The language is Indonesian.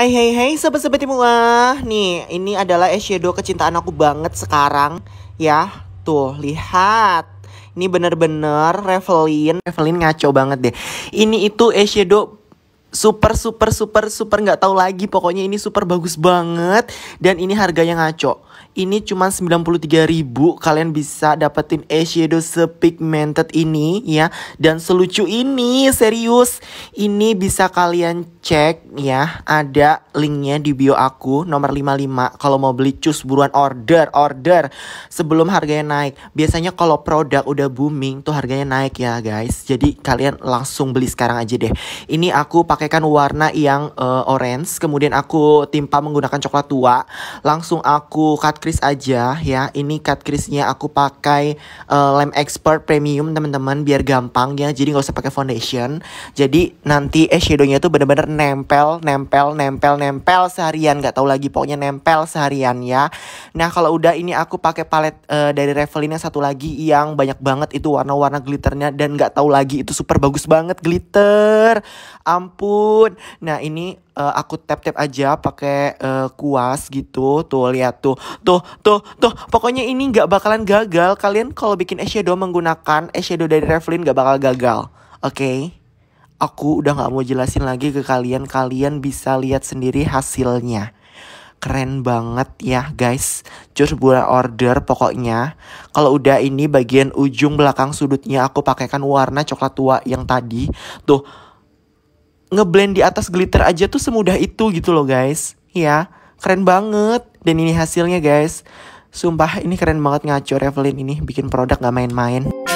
Hai hai hai sobat-sobat semua Nih ini adalah eyeshadow kecintaan aku banget sekarang Ya tuh lihat Ini bener-bener Revelin Revelin ngaco banget deh Ini itu eyeshadow super super super super nggak tahu lagi pokoknya ini super bagus banget dan ini harganya ngaco ini cuma 93.000 kalian bisa dapetin eyeshadow sepigmented ini ya dan selucu ini serius ini bisa kalian cek ya ada linknya di bio aku nomor 55 kalau mau beli cus buruan order order sebelum harganya naik biasanya kalau produk udah booming tuh harganya naik ya guys jadi kalian langsung beli sekarang aja deh ini aku pakai pakaikan warna yang uh, orange, kemudian aku timpa menggunakan coklat tua. Langsung aku cut crease aja ya. Ini cut crease-nya aku pakai uh, lem expert premium teman-teman biar gampang ya. Jadi nggak usah pakai foundation. Jadi nanti eyeshadow-nya eh, tuh bener-bener nempel, nempel, nempel, nempel seharian. Nggak tahu lagi pokoknya nempel seharian ya. Nah kalau udah ini aku pakai palet uh, dari Revlon yang satu lagi yang banyak banget itu warna-warna glitternya dan nggak tahu lagi itu super bagus banget glitter. Ampun. Nah ini uh, aku tap tap aja pakai uh, kuas gitu. Tuh lihat tuh. Tuh tuh tuh. Pokoknya ini nggak bakalan gagal. Kalian kalau bikin eyeshadow menggunakan eyeshadow dari Revlon nggak bakal gagal. Oke. Okay? Aku udah gak mau jelasin lagi ke kalian. Kalian bisa lihat sendiri hasilnya keren banget ya guys. Cus buat order pokoknya. Kalau udah ini bagian ujung belakang sudutnya aku pakaikan warna coklat tua yang tadi. Tuh ngeblend di atas glitter aja tuh semudah itu gitu loh guys. Ya, keren banget. Dan ini hasilnya guys. Sumpah ini keren banget ngaco Revelin ini bikin produk gak main-main.